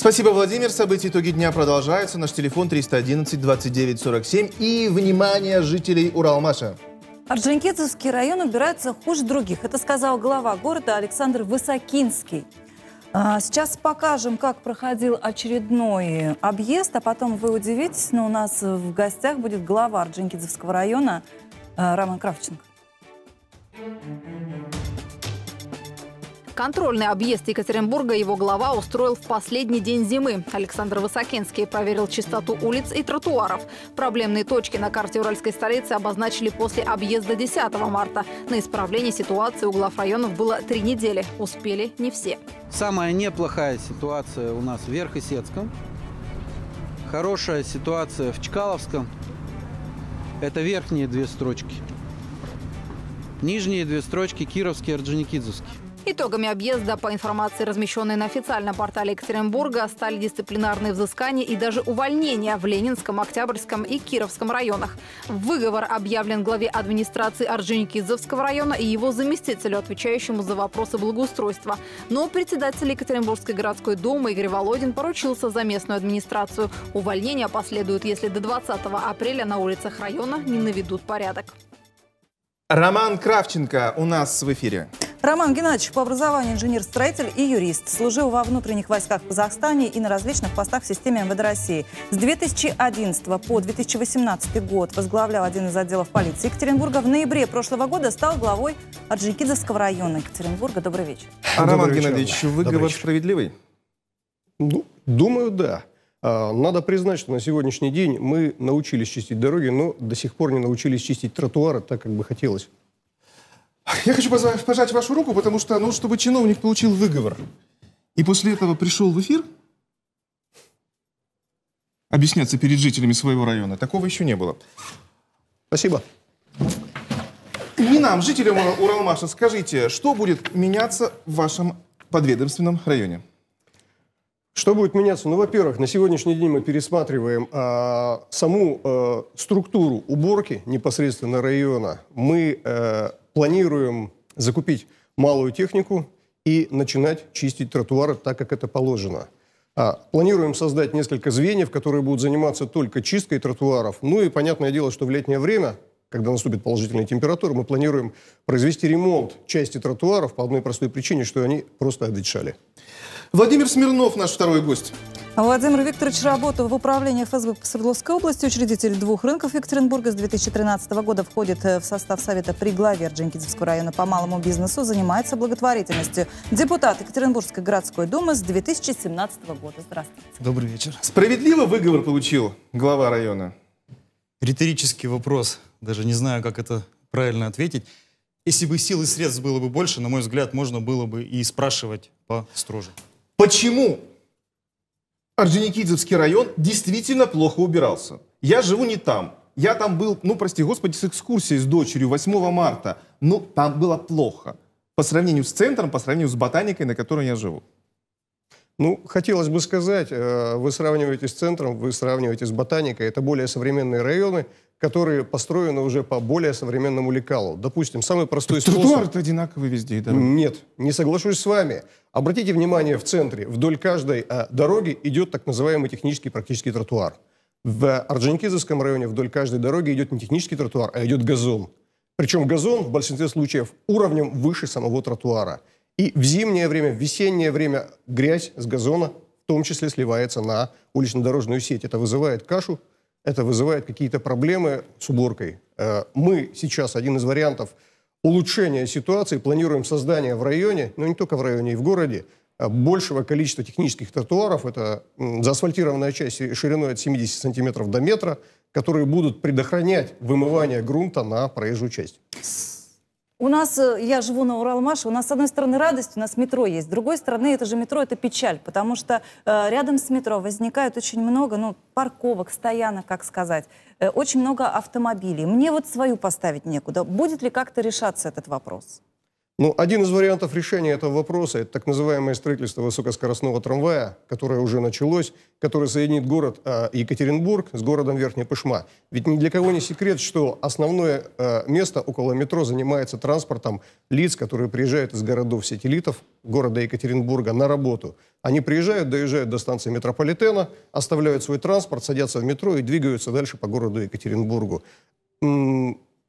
Спасибо, Владимир. События итоги дня продолжаются. Наш телефон 311-29-47. И, внимание, жителей Уралмаша. Орджоникидзевский район убирается хуже других. Это сказал глава города Александр Высокинский. А, сейчас покажем, как проходил очередной объезд, а потом вы удивитесь, но у нас в гостях будет глава Орджоникидзевского района а, Роман Кравченко. Контрольный объезд Екатеринбурга его глава устроил в последний день зимы. Александр Высокенский проверил чистоту улиц и тротуаров. Проблемные точки на карте уральской столицы обозначили после объезда 10 марта. На исправление ситуации у глав районов было три недели. Успели не все. Самая неплохая ситуация у нас в Верхосецком. Хорошая ситуация в Чкаловском. Это верхние две строчки. Нижние две строчки Кировский и Орджоникидзовский. Итогами объезда, по информации, размещенной на официальном портале Екатеринбурга, стали дисциплинарные взыскания и даже увольнения в Ленинском, Октябрьском и Кировском районах. Выговор объявлен главе администрации Орджоникидзевского района и его заместителю, отвечающему за вопросы благоустройства. Но председатель Екатеринбургской городской думы Игорь Володин поручился за местную администрацию. Увольнение последует, если до 20 апреля на улицах района не наведут порядок. Роман Кравченко у нас в эфире. Роман Геннадьевич по образованию инженер-строитель и юрист. Служил во внутренних войсках в Казахстане и на различных постах в системе МВД России. С 2011 по 2018 год возглавлял один из отделов полиции Екатеринбурга. В ноябре прошлого года стал главой Орджоникидовского района Екатеринбурга. Добрый вечер. А, Роман Добрый Геннадьевич, вечер. выговор вечер. справедливый? Ну, думаю, да. А, надо признать, что на сегодняшний день мы научились чистить дороги, но до сих пор не научились чистить тротуары так, как бы хотелось. Я хочу пожать вашу руку, потому что, ну, чтобы чиновник получил выговор. И после этого пришел в эфир объясняться перед жителями своего района. Такого еще не было. Спасибо. Не нам, жителям Уралмаша, скажите, что будет меняться в вашем подведомственном районе? Что будет меняться? Ну, во-первых, на сегодняшний день мы пересматриваем а, саму а, структуру уборки непосредственно района. Мы а, планируем закупить малую технику и начинать чистить тротуары так, как это положено. А, планируем создать несколько звеньев, которые будут заниматься только чисткой тротуаров. Ну и понятное дело, что в летнее время когда наступит положительная температура, мы планируем произвести ремонт части тротуаров по одной простой причине, что они просто одичали. Владимир Смирнов, наш второй гость. Владимир Викторович работал в управлении ФСБ по Свердловской области, учредитель двух рынков Екатеринбурга. С 2013 года входит э, в состав Совета при главе Орджоникидзевского района по малому бизнесу, занимается благотворительностью. Депутат Екатеринбургской городской думы с 2017 года. Здравствуйте. Добрый вечер. Справедливо выговор получил глава района? Риторический вопрос. Даже не знаю, как это правильно ответить. Если бы сил и средств было бы больше, на мой взгляд, можно было бы и спрашивать построже. Почему Орджоникидзевский район действительно плохо убирался? Я живу не там. Я там был, ну, прости господи, с экскурсией с дочерью 8 марта. Ну, там было плохо. По сравнению с центром, по сравнению с ботаникой, на которой я живу. Ну, хотелось бы сказать, э, вы сравниваете с центром, вы сравниваете с ботаникой. Это более современные районы, которые построены уже по более современному лекалу. Допустим, самый простой Тротуар способ... Тротуар одинаковый везде и Нет, не соглашусь с вами. Обратите внимание, в центре вдоль каждой а, дороги идет так называемый технический практический тротуар. В Орджоникидзевском районе вдоль каждой дороги идет не технический тротуар, а идет газон. Причем газон в большинстве случаев уровнем выше самого тротуара. И в зимнее время, в весеннее время грязь с газона в том числе сливается на улично-дорожную сеть. Это вызывает кашу, это вызывает какие-то проблемы с уборкой. Э, мы сейчас один из вариантов улучшения ситуации планируем создание в районе, но не только в районе, и в городе, э, большего количества технических тротуаров. Это заасфальтированная часть шириной от 70 сантиметров до метра, которые будут предохранять вымывание грунта на проезжую часть. У нас, э, я живу на Уралмаше, у нас, с одной стороны, радость, у нас метро есть, с другой стороны, это же метро, это печаль, потому что э, рядом с метро возникает очень много, ну, парковок, стоянок, как сказать, э, очень много автомобилей. Мне вот свою поставить некуда. Будет ли как-то решаться этот вопрос? Ну, один из вариантов решения этого вопроса – это так называемое строительство высокоскоростного трамвая, которое уже началось, которое соединит город э, Екатеринбург с городом Верхняя Пышма. Ведь ни для кого не секрет, что основное э, место около метро занимается транспортом лиц, которые приезжают из городов сателлитов города Екатеринбурга на работу. Они приезжают, доезжают до станции метрополитена, оставляют свой транспорт, садятся в метро и двигаются дальше по городу Екатеринбургу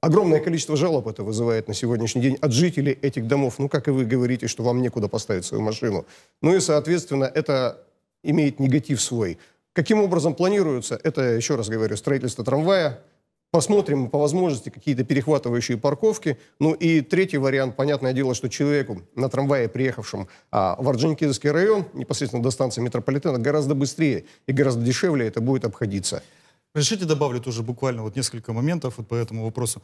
Огромное количество жалоб это вызывает на сегодняшний день от жителей этих домов. Ну, как и вы говорите, что вам некуда поставить свою машину. Ну и, соответственно, это имеет негатив свой. Каким образом планируется, это, еще раз говорю, строительство трамвая, Посмотрим по возможности какие-то перехватывающие парковки. Ну и третий вариант, понятное дело, что человеку на трамвае, приехавшем а, в Орджоникидзевский район, непосредственно до станции метрополитена, гораздо быстрее и гораздо дешевле это будет обходиться. Разрешите добавлю тоже буквально вот несколько моментов вот по этому вопросу.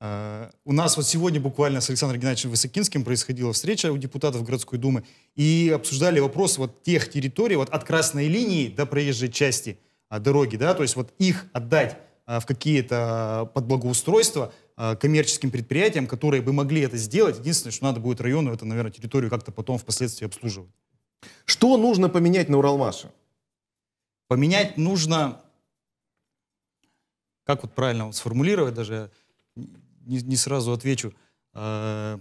Э, у нас вот сегодня буквально с Александром Геннадьевичем Высокинским происходила встреча у депутатов городской думы и обсуждали вопрос вот тех территорий вот от красной линии до проезжей части э, дороги, да, то есть вот их отдать э, в какие-то под благоустройство коммерческим предприятиям, которые бы могли это сделать. Единственное, что надо будет району, это, наверное, территорию как-то потом впоследствии обслуживать. Что нужно поменять на Уралмаше? Поменять нужно как вот правильно вот сформулировать, даже не, не сразу отвечу. Э,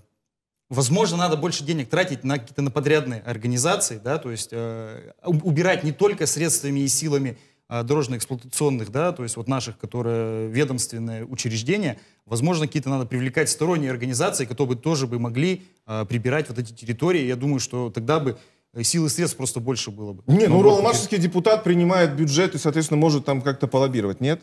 возможно, надо больше денег тратить на какие-то на подрядные организации, да, то есть э, убирать не только средствами и силами э, дорожно-эксплуатационных, да, то есть вот наших, которые ведомственные учреждения, возможно, какие-то надо привлекать сторонние организации, которые бы тоже бы могли э, прибирать вот эти территории. Я думаю, что тогда бы силы и средств просто больше было бы. Нет, ну, ну Уралмашевский депутат принимает бюджет и, соответственно, может там как-то полоббировать, нет?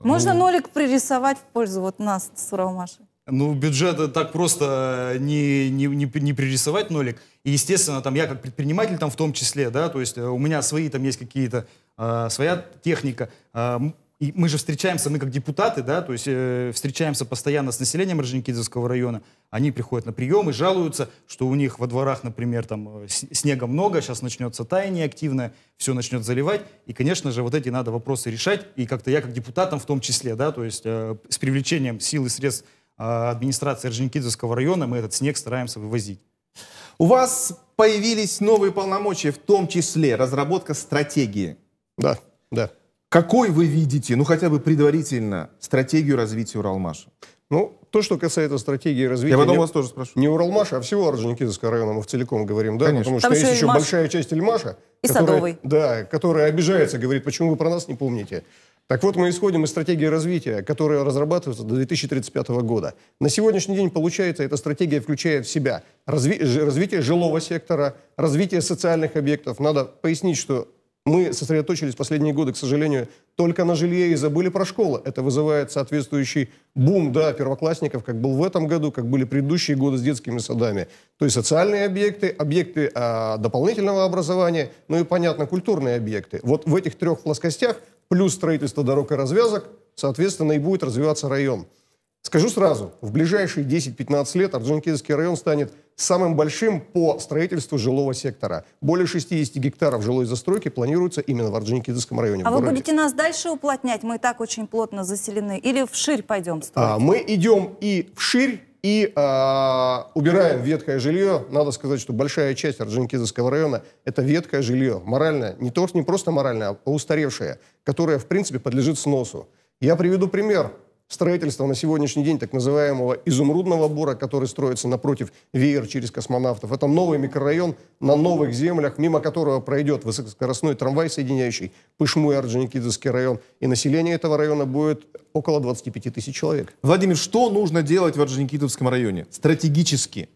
Можно ну, нолик пририсовать в пользу вот нас с Уралмашей? Ну, бюджет э, так просто э, не, не, не, не пририсовать нолик. И, естественно, там я как предприниматель там в том числе, да, то есть э, у меня свои там есть какие-то, э, своя техника. Э, и мы же встречаемся, мы как депутаты, да, то есть э, встречаемся постоянно с населением Орджоникидзевского района. Они приходят на прием и жалуются, что у них во дворах, например, там э, снега много, сейчас начнется таяние активное, все начнет заливать. И, конечно же, вот эти надо вопросы решать. И как-то я как депутатом в том числе, да, то есть э, с привлечением сил и средств э, администрации Орджоникидзевского района мы этот снег стараемся вывозить. У вас появились новые полномочия, в том числе разработка стратегии. Да, да. Какой вы видите, ну хотя бы предварительно, стратегию развития Уралмаша? Ну, то, что касается стратегии развития... Я потом не, вас тоже спрошу. Не Уралмаша, а всего Орджоникидзовского района мы в целиком говорим, да? Конечно. Потому что Там есть еще Ильмаш. большая часть Ильмаша, и которая, Садовый. Да, которая обижается, говорит, почему вы про нас не помните. Так вот, мы исходим из стратегии развития, которая разрабатывается до 2035 года. На сегодняшний день, получается, эта стратегия включает в себя разви- развитие жилого сектора, развитие социальных объектов. Надо пояснить, что мы сосредоточились последние годы, к сожалению, только на жилье и забыли про школы. Это вызывает соответствующий бум, да, первоклассников, как был в этом году, как были предыдущие годы с детскими садами. То есть социальные объекты, объекты а, дополнительного образования, ну и, понятно, культурные объекты. Вот в этих трех плоскостях, плюс строительство дорог и развязок, соответственно, и будет развиваться район. Скажу сразу, в ближайшие 10-15 лет Орджоникидзевский район станет самым большим по строительству жилого сектора. Более 60 гектаров жилой застройки планируется именно в Орджоникидзевском районе. А вы городе. будете нас дальше уплотнять? Мы и так очень плотно заселены. Или вширь пойдем а, строить? А, мы идем и вширь, и а, убираем веткое жилье. Надо сказать, что большая часть Орджоникидзевского района – это веткое жилье. Моральное, не, то, не просто моральное, а устаревшее, которое, в принципе, подлежит сносу. Я приведу пример строительство на сегодняшний день так называемого изумрудного бора, который строится напротив веер через космонавтов. Это новый микрорайон на новых землях, мимо которого пройдет высокоскоростной трамвай, соединяющий Пышму и Орджоникидзевский район. И население этого района будет около 25 тысяч человек. Владимир, что нужно делать в Орджоникидзевском районе стратегически?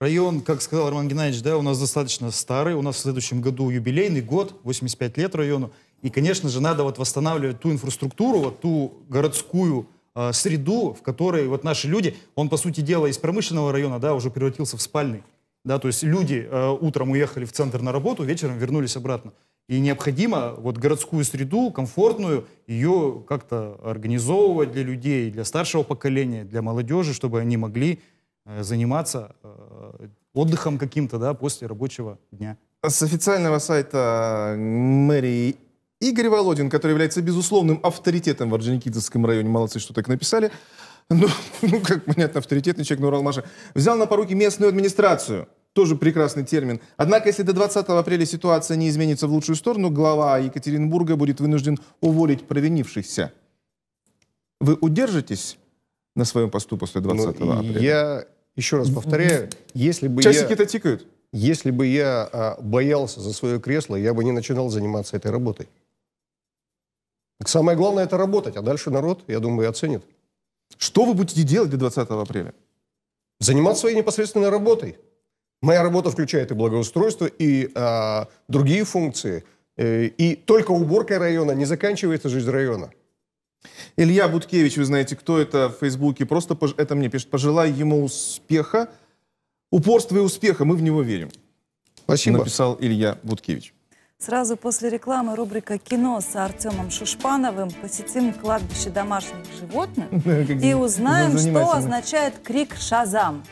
Район, как сказал Роман Геннадьевич, да, у нас достаточно старый. У нас в следующем году юбилейный год, 85 лет району. И, конечно же, надо вот восстанавливать ту инфраструктуру, вот ту городскую э, среду, в которой вот наши люди, он, по сути дела, из промышленного района, да, уже превратился в спальный. Да, то есть люди э, утром уехали в центр на работу, вечером вернулись обратно. И необходимо вот городскую среду, комфортную, ее как-то организовывать для людей, для старшего поколения, для молодежи, чтобы они могли э, заниматься э, отдыхом каким-то, да, после рабочего дня. А с официального сайта мэрии Игорь Володин, который является безусловным авторитетом в Орджоникидзевском районе, молодцы, что так написали, ну, ну, как понятно, авторитетный человек Нуралмаша, взял на поруки местную администрацию. Тоже прекрасный термин. Однако, если до 20 апреля ситуация не изменится в лучшую сторону, глава Екатеринбурга будет вынужден уволить провинившихся. Вы удержитесь на своем посту после 20 ну, апреля? Я еще раз повторяю, если бы Часики-то я... тикают. Если бы я а, боялся за свое кресло, я бы не начинал заниматься этой работой. Так самое главное это работать, а дальше народ, я думаю, и оценит. Что вы будете делать до 20 апреля? Заниматься своей непосредственной работой. Моя работа включает и благоустройство, и а, другие функции. Э, и только уборкой района не заканчивается жизнь района. Илья Буткевич, вы знаете, кто это в Фейсбуке, просто пож... это мне пишет, пожелаю ему успеха, упорства и успеха, мы в него верим. Спасибо. Написал Илья Буткевич. Сразу после рекламы рубрика «Кино» с Артемом Шушпановым. Посетим кладбище домашних животных и узнаем, что означает крик «Шазам».